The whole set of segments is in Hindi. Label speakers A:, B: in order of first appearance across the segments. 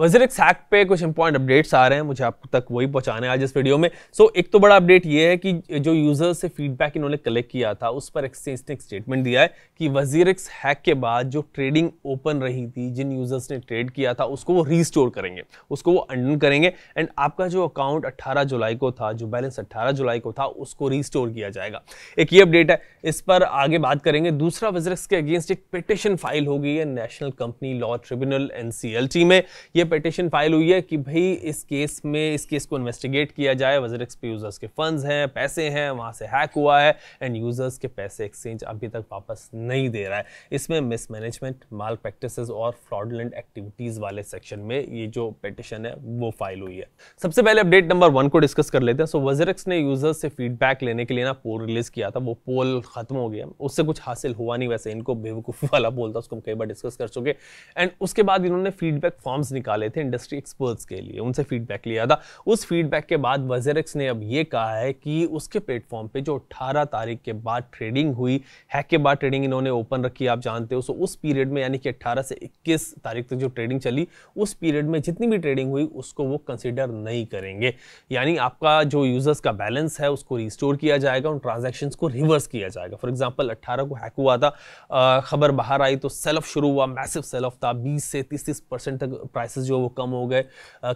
A: वजीर सैक पे कुछ इंपॉर्टेंट अपडेट्स आ रहे हैं मुझे आप तक वही पहुंचाने आज इस वीडियो में सो so, एक तो बड़ा अपडेट ये है कि जो यूजर्स से फीडबैक इन्होंने कलेक्ट किया था उस पर एक्सचेंज ने एक स्टेटमेंट दिया है कि वजीर हैक के बाद जो ट्रेडिंग ओपन रही थी जिन यूज़र्स ने ट्रेड किया था उसको वो रीस्टोर करेंगे उसको वो अंडन करेंगे एंड आपका जो अकाउंट अट्ठारह जुलाई को था जो बैलेंस अट्ठारह जुलाई को था उसको रीस्टोर किया जाएगा एक ये अपडेट है इस पर आगे बात करेंगे दूसरा वजीर के अगेंस्ट एक पिटिशन फाइल हो गई है नेशनल कंपनी लॉ ट्रिब्यूनल एन में ये पिटिशन फाइल हुई है कि भाई इस केस में इस केस को इन्वेस्टिगेट किया जाए वजर एक्स पे यूज़र्स के फंड्स हैं पैसे हैं वहाँ से हैक हुआ है एंड यूज़र्स के पैसे एक्सचेंज अभी तक वापस नहीं दे रहा है इसमें मिसमैनेजमेंट माल प्रैक्टिस और फ्रॉडलेंट एक्टिविटीज़ वाले सेक्शन में ये जो पिटिशन है वो फाइल हुई है सबसे पहले अपडेट नंबर वन को डिस्कस कर लेते हैं सो वजरक्स ने यूज़र्स से फीडबैक लेने के लिए ना पोल रिलीज़ किया था वो पोल ख़त्म हो गया उससे कुछ हासिल हुआ नहीं वैसे इनको बेवकूफ़ी वाला बोलता उसको हम कई बार डिस्कस कर चुके एंड उसके बाद इन्होंने फीडबैक फॉर्म्स निकाल वाले थे इंडस्ट्री एक्सपर्ट्स के लिए उनसे फीडबैक लिया था उस फीडबैक के बाद वजेरक्स ने अब ये कहा है कि उसके प्लेटफॉर्म पे जो 18 तारीख के बाद ट्रेडिंग हुई हैक के बाद ट्रेडिंग इन्होंने ओपन रखी आप जानते हो सो उस पीरियड में यानी कि अट्ठारह से इक्कीस तारीख तक जो ट्रेडिंग चली उस पीरियड में जितनी भी ट्रेडिंग हुई उसको वो कंसिडर नहीं करेंगे यानी आपका जो यूजर्स का बैलेंस है उसको रिस्टोर किया जाएगा उन ट्रांजेक्शन को रिवर्स किया जाएगा फॉर एग्जाम्पल अट्ठारह को हैक हुआ था खबर बाहर आई तो सेल ऑफ शुरू हुआ मैसिव सेल ऑफ था बीस से तीस तीस परसेंट तक प्राइसेस जो वो कम हो गए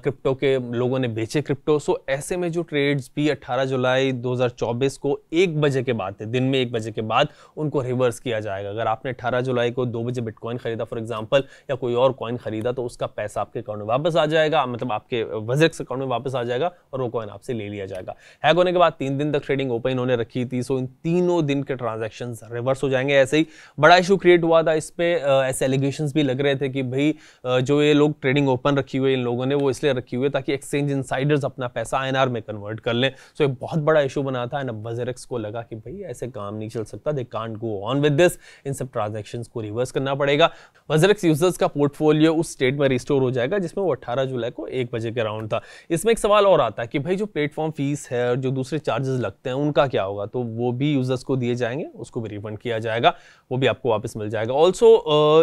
A: क्रिप्टो के लोगों ने बेचे क्रिप्टो सो ऐसे में जो ट्रेड्स भी 18 जुलाई 2024 को एक बजे के बाद थे दिन में एक बजे के बाद उनको रिवर्स किया जाएगा अगर आपने 18 जुलाई को दो बजे बिटकॉइन खरीदा फॉर एग्जाम्पल या कोई और कॉइन खरीदा तो उसका पैसा आपके अकाउंट में वापस आ जाएगा मतलब आपके वजेक्स अकाउंट में वापस आ जाएगा और वो कॉइन आपसे ले लिया जाएगा हैक होने के बाद तीन दिन तक ट्रेडिंग ओपन इन्होंने रखी थी सो इन तीनों दिन के ट्रांजेक्शन रिवर्स हो जाएंगे ऐसे ही बड़ा इशू क्रिएट हुआ था इस पर ऐसे एलिगेशन भी लग रहे थे कि भाई जो ये लोग ट्रेडिंग ओपन रखी हुई इन लोगों ने वो इसलिए रखी हुई है ताकि एक्सचेंज इनसाइडर्स अपना पैसा आई में कन्वर्ट कर लें सो so, एक बहुत बड़ा इशू बना था एंड अब वजेरक्स को लगा कि भाई ऐसे काम नहीं चल सकता they can't go on with this इन सब ट्रांजेक्शन को रिवर्स करना पड़ेगा वजेरक्स यूजर्स का पोर्टफोलियो उस स्टेट में रिस्टोर हो जाएगा जिसमें वो अट्ठारह जुलाई को एक बजे के अराउंड था इसमें एक सवाल और आता है कि भाई जो प्लेटफॉर्म फीस है और जो दूसरे चार्जेस लगते हैं उनका क्या होगा तो वो भी यूजर्स को दिए जाएंगे उसको भी रिफंड किया जाएगा वो भी आपको वापस मिल जाएगा ऑल्सो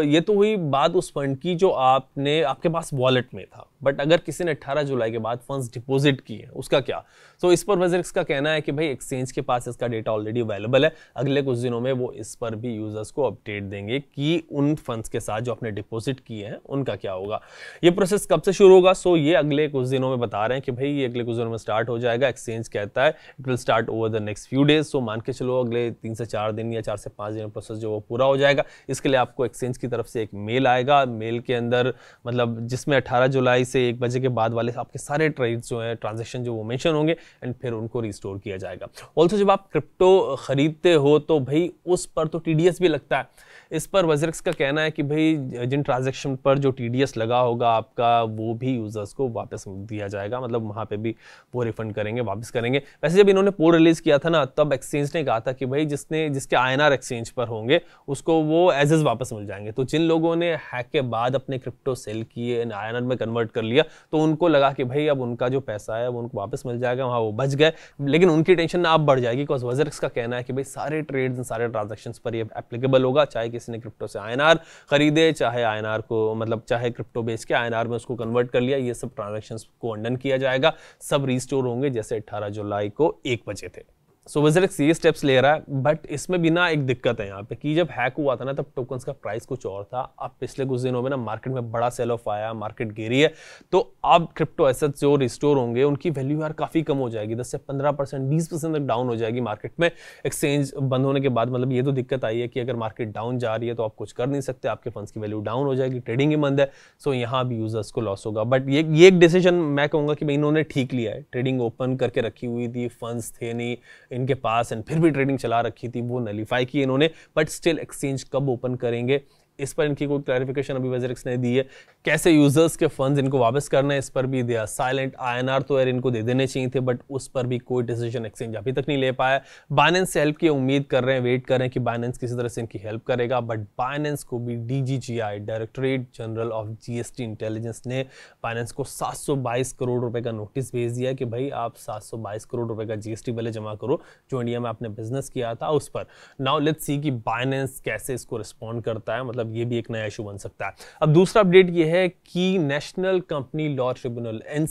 A: ये तो हुई बात उस फंड की जो आपने आपके पास वॉलेट में था बट अगर किसी ने 18 जुलाई के बाद फंड्स डिपॉजिट किए हैं उसका क्या सो so, इस पर वेजरिक्स का कहना है कि भाई एक्सचेंज के पास इसका डेटा ऑलरेडी अवेलेबल है अगले कुछ दिनों में वो इस पर भी यूजर्स को अपडेट देंगे कि उन फंड्स के साथ जो आपने डिपॉजिट किए हैं उनका क्या होगा ये प्रोसेस कब से शुरू होगा सो so, ये अगले कुछ दिनों में बता रहे हैं कि भाई ये अगले कुछ दिनों में स्टार्ट हो जाएगा एक्सचेंज कहता है it will start over the next few days so मान के चलो अगले तीन से चार दिन या चार से पाँच दिन प्रोसेस जो वो पूरा हो जाएगा इसके लिए आपको एक्सचेंज की तरफ से एक मेल आएगा मेल के अंदर मतलब जिस इसमें 18 जुलाई से एक बजे के बाद वाले आपके सारे ट्रेड जो हैं ट्रांजेक्शन जो वो मेंशन होंगे एंड फिर उनको रिस्टोर किया जाएगा ऑल्सो जब आप क्रिप्टो खरीदते हो तो भाई उस पर तो टी भी लगता है इस पर वजरक्स का कहना है कि भाई जिन ट्रांजेक्शन पर जो टी लगा होगा आपका वो भी यूज़र्स को वापस दिया जाएगा मतलब वहाँ पर भी वो रिफंड करेंगे वापस करेंगे वैसे जब इन्होंने पोल रिलीज़ किया था ना तब एक्सचेंज ने कहा था कि भाई जिसने जिसके आई एक्सचेंज पर होंगे उसको वो एज वापस मिल जाएंगे तो जिन लोगों ने हैक के बाद अपने क्रिप्टो सेल किए आयनर में कन्वर्ट कर लिया तो उनको लगा कि भाई अब उनका जो पैसा है वो उनको वापस मिल जाएगा वहाँ वो बच गए लेकिन उनकी टेंशन ना अब बढ़ जाएगी बिकॉज वजरक्स का कहना है कि भाई सारे ट्रेड सारे ट्रांजेक्शन पर ये एप्लीकेबल होगा चाहे किसी ने क्रिप्टो से आयनआर खरीदे चाहे आयनआर को मतलब चाहे क्रिप्टो बेच के आयनआर में उसको कन्वर्ट कर लिया ये सब ट्रांजेक्शन को अंडन किया जाएगा सब रिस्टोर होंगे जैसे अट्ठारह जुलाई को एक बजे थे सो एक सीरियस स्टेप्स ले रहा है बट इसमें भी ना एक दिक्कत है यहाँ पे कि जब हैक हुआ था ना तब टोकन्स का प्राइस कुछ और था अब पिछले कुछ दिनों में ना मार्केट में बड़ा सेल ऑफ आया मार्केट गिरी है तो अब क्रिप्टो एसेट्स जो रिस्टोर होंगे उनकी वैल्यू यार काफ़ी कम हो जाएगी दस से पंद्रह परसेंट बीस परसेंट तक डाउन हो जाएगी मार्केट में एक्सचेंज बंद होने के बाद मतलब ये तो दिक्कत आई है कि अगर मार्केट डाउन जा रही है तो आप कुछ कर नहीं सकते आपके फंड्स की वैल्यू डाउन हो जाएगी ट्रेडिंग ही मंद है सो यहाँ भी यूजर्स को लॉस होगा बट ये ये एक डिसीजन मैं कहूँगा कि भाई इन्होंने ठीक लिया है ट्रेडिंग ओपन करके रखी हुई थी फंड्स थे नहीं इनके पास एंड फिर भी ट्रेडिंग चला रखी थी वो नलीफाई की इन्होंने बट स्टिल एक्सचेंज कब ओपन करेंगे इस पर इनकी कोई क्लैरिफिकेशन अभी वेजरेक्स ने दी है कैसे यूजर्स के फंड्स इनको वापस करना है इस पर भी दिया साइलेंट आईएनआर तो यार इनको दे देने चाहिए थे बट उस पर भी कोई डिसीजन एक्सचेंज अभी तक नहीं ले पाया बाइनेंस से हेल्प की उम्मीद कर रहे हैं वेट कर रहे हैं कि बाइनेंस किसी तरह से इनकी हेल्प करेगा बट बाइनेंस को भी DGGI directorate general of GST intelligence ने बाइनेंस को बाईस करोड़ रुपए का नोटिस भेज दिया कि भाई आप बाईस करोड़ रुपए का जीएसटी पहले जमा करो जो इंडिया में आपने बिजनेस किया था उस पर नाउ लेट्स सी कि बाइनेंस कैसे इसको रिस्पॉन्ड करता है मतलब ये भी एक नया इशू बन सकता है अब दूसरा अपडेट ये है है कि नेशनल कंपनी लॉ ट्रिब्यूनल एन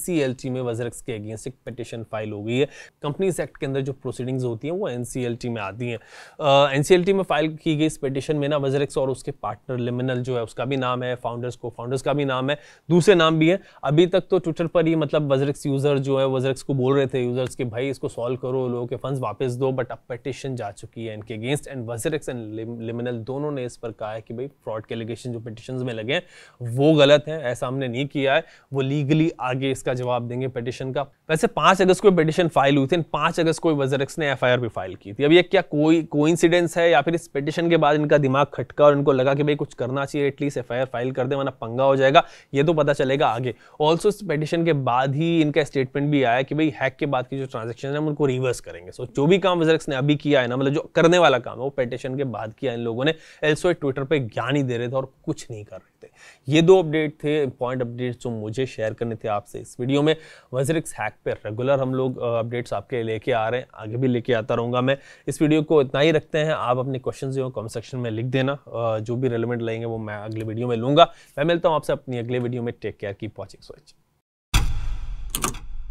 A: में वजरक्स के अगेंस्ट एक पटिशन फाइल हो गई है कंपनीज एक्ट के अंदर जो प्रोसीडिंग्स होती हैं वो एन में आती हैं एन uh, में फाइल की गई इस पटिशन में ना वजरक्स और उसके पार्टनर लिमिनल जो है उसका भी नाम है फाउंडर्स को फाउंडर्स का भी नाम है दूसरे नाम भी हैं अभी तक तो ट्विटर पर ही मतलब वजरक्स यूज़र जो है वजरक्स को बोल रहे थे यूज़र्स के भाई इसको सॉल्व करो लोगों के फंड्स वापस दो बट अब पटिशन जा चुकी है इनके against and WazirX and Liminal दोनों ने इस पर कहा है कि भाई फ्रॉड के एलिगेशन जो पटिशन में लगे हैं वो गलत गलत है ऐसा हमने नहीं किया है वो लीगली आगे इसका जवाब देंगे पिटिशन का वैसे पांच अगस्त को पिटिशन फाइल हुई थी पांच अगस्त को वजरक्स ने एफ भी फाइल की थी अब ये क्या कोई कोइंसिडेंस है या फिर इस पिटिशन के बाद इनका दिमाग खटका और इनको लगा कि भाई कुछ करना चाहिए एटलीस्ट एफ फाइल कर दे वरना पंगा हो जाएगा ये तो पता चलेगा आगे ऑल्सो इस पिटिशन के बाद ही इनका स्टेटमेंट भी आया कि भाई हैक के बाद की जो ट्रांजेक्शन है उनको रिवर्स करेंगे सो जो भी काम वजरक्स ने अभी किया है ना मतलब जो करने वाला काम है वो पिटिशन के बाद किया इन लोगों ने एल्सो ट्विटर पर ज्ञान ही दे रहे थे और कुछ नहीं कर रहे सकते ये दो अपडेट थे इंपॉर्टेंट अपडेट्स जो मुझे शेयर करने थे आपसे इस वीडियो में वजरिक्स हैक पे रेगुलर हम लोग अपडेट्स आपके लेके आ रहे हैं आगे भी लेके आता रहूँगा मैं इस वीडियो को इतना ही रखते हैं आप अपने क्वेश्चन जो कमेंट सेक्शन में लिख देना जो भी रेलिवेंट लगेंगे वो मैं अगले वीडियो में लूँगा मैं मिलता हूँ आपसे अपनी अगले वीडियो में टेक केयर की पॉचिंग सोच